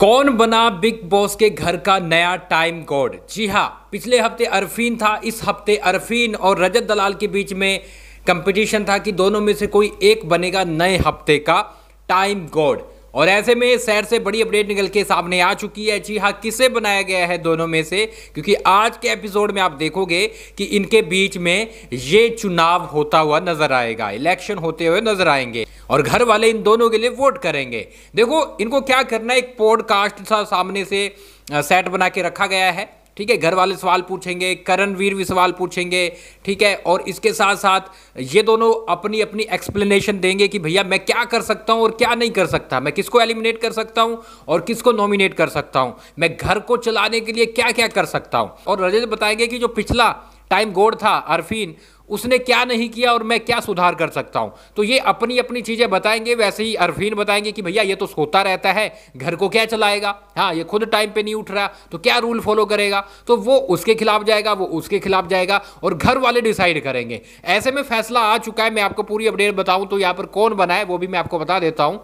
कौन बना big boss के घर का नया टाइम गॉड जी हाँ पिछले हफ्ते अरफीन था इस हफ्ते अरफीन और रजत दलाल के बीच में कंपटीशन था कि दोनों में से कोई एक बनेगा नए हफ्ते का टाइम गॉड और ऐसे में सैर से बड़ी अपडेट निकल के सामने आ चुकी है जी हाँ किसे बनाया गया है दोनों में से क्योंकि आज के एपिसोड में आप देखोगे कि इनके बीच में ये चुनाव होता हुआ नजर आएगा इलेक्शन होते हुए नजर आएंगे और घर वाले इन दोनों के लिए वोट करेंगे देखो इनको क्या करना है एक पॉडकास्ट सा सामने से सेट बना के रखा गया है ठीक है घर वाले सवाल पूछेंगे करण वीर भी सवाल पूछेंगे ठीक है और इसके साथ साथ ये दोनों अपनी अपनी एक्सप्लेनेशन देंगे कि भैया मैं क्या कर सकता हूँ और क्या नहीं कर सकता मैं किसको एलिमिनेट कर सकता हूँ और किसको नॉमिनेट कर सकता हूँ मैं घर को चलाने के लिए क्या क्या कर सकता हूँ और रजत बताएंगे कि जो पिछला टाइम गोड था अरफीन उसने क्या नहीं किया और मैं क्या सुधार कर सकता हूं तो ये अपनी अपनी चीज़ें बताएंगे वैसे ही अरफीन बताएंगे कि भैया ये तो सोता रहता है घर को क्या चलाएगा हाँ ये खुद टाइम पे नहीं उठ रहा तो क्या रूल फॉलो करेगा तो वो उसके खिलाफ जाएगा वो उसके खिलाफ जाएगा और घर वाले डिसाइड करेंगे ऐसे में फैसला आ चुका है मैं आपको पूरी अपडेट बताऊँ तो यहाँ पर कौन बना है वो भी मैं आपको बता देता हूँ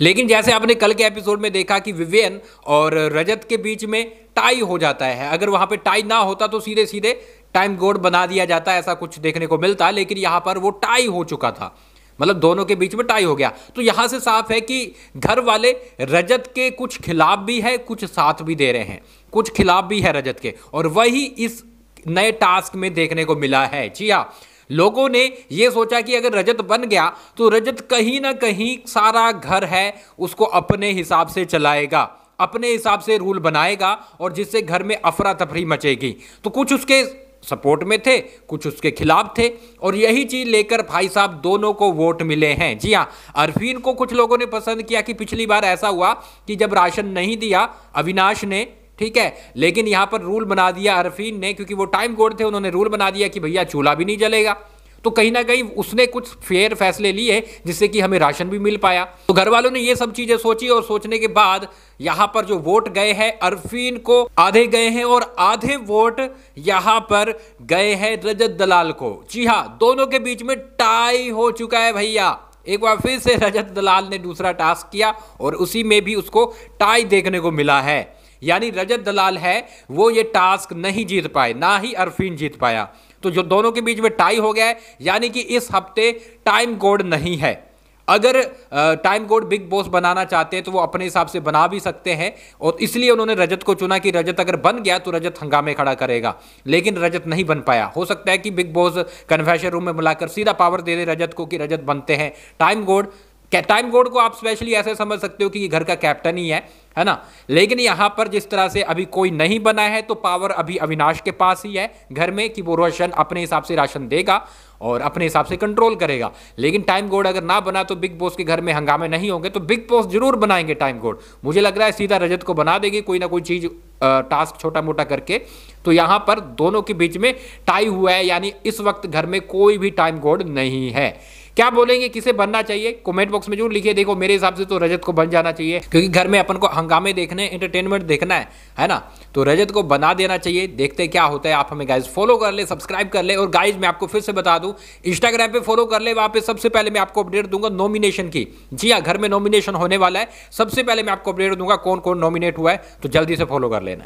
लेकिन जैसे आपने कल के एपिसोड में देखा कि विवेन और रजत के बीच में टाई हो जाता है अगर वहां पे टाई ना होता तो सीधे सीधे टाइम गोड बना दिया जाता ऐसा कुछ देखने को मिलता लेकिन यहां पर वो टाई हो चुका था मतलब दोनों के बीच में टाई हो गया तो यहां से साफ है कि घर वाले रजत के कुछ खिलाफ भी है कुछ साथ भी दे रहे हैं कुछ खिलाफ भी है रजत के और वही इस नए टास्क में देखने को मिला है जी हाँ लोगों ने यह सोचा कि अगर रजत बन गया तो रजत कहीं ना कहीं सारा घर है उसको अपने हिसाब से चलाएगा अपने हिसाब से रूल बनाएगा और जिससे घर में अफरा तफरी मचेगी तो कुछ उसके सपोर्ट में थे कुछ उसके खिलाफ थे और यही चीज़ लेकर भाई साहब दोनों को वोट मिले हैं जी हाँ अरफीन को कुछ लोगों ने पसंद किया कि पिछली बार ऐसा हुआ कि जब राशन नहीं दिया अविनाश ने ठीक है लेकिन यहां पर रूल बना दिया अरफीन ने क्योंकि वो टाइम गोड थे उन्होंने रूल बना दिया कि भैया चूल्हा भी नहीं जलेगा तो कहीं ना कहीं उसने कुछ फेयर फैसले लिए जिससे कि हमें राशन भी मिल पाया तो घर वालों ने ये सब चीजें सोची और सोचने के बाद यहां पर जो वोट गए हैं अरफीन को आधे गए हैं और आधे वोट यहां पर गए हैं रजत दलाल को जी हाँ दोनों के बीच में टाई हो चुका है भैया एक बार फिर से रजत दलाल ने दूसरा टास्क किया और उसी में भी उसको टाई देखने को मिला है यानी रजत दलाल है वो ये टास्क नहीं जीत पाए ना ही अरफीन जीत पाया तो जो दोनों के बीच में टाई हो गया है यानी कि इस हफ्ते टाइम कोड नहीं है अगर टाइम कोड बिग बॉस बनाना चाहते हैं तो वो अपने हिसाब से बना भी सकते हैं और इसलिए उन्होंने रजत को चुना कि रजत अगर बन गया तो रजत हंगामे खड़ा करेगा लेकिन रजत नहीं बन पाया हो सकता है कि बिग बॉस कन्फेशन रूम में बुलाकर सीधा पावर दे दे रजत को कि रजत बनते हैं टाइम कोड टाइम गोड को आप स्पेशली ऐसे समझ सकते हो कि ये घर का कैप्टन ही है है ना लेकिन यहां पर जिस तरह से अभी कोई नहीं बना है तो पावर अभी अविनाश के पास ही है घर में कि वो रोशन अपने हिसाब से राशन देगा और अपने हिसाब से कंट्रोल करेगा लेकिन टाइम गोड अगर ना बना तो बिग बॉस के घर में हंगामे नहीं होंगे तो बिग बॉस जरूर बनाएंगे टाइम गोड मुझे लग रहा है सीधा रजत को बना देगी कोई ना कोई चीज़ टास्क छोटा मोटा करके तो यहां पर दोनों के बीच में टाई हुआ है यानी इस वक्त घर में कोई भी टाइम गोड नहीं है क्या बोलेंगे किसे बनना चाहिए कमेंट बॉक्स में जरूर लिखिए देखो मेरे हिसाब से तो रजत को बन जाना चाहिए क्योंकि घर में अपन को हंगामे देखने एंटरटेनमेंट देखना है है ना तो रजत को बना देना चाहिए देखते क्या होता है आप हमें गाइज फॉलो कर ले सब्सक्राइब कर ले और गाइज मैं आपको फिर से बता दूं इंस्टाग्राम पे फॉलो कर ले वहां पे सबसे पहले मैं आपको अपडेट दूंगा नॉमिनेशन की जी हाँ घर में नॉमिनेशन होने वाला है सबसे पहले मैं आपको अपडेट दूंगा कौन कौन नॉमिनेट हुआ है तो जल्दी से फॉलो कर लेना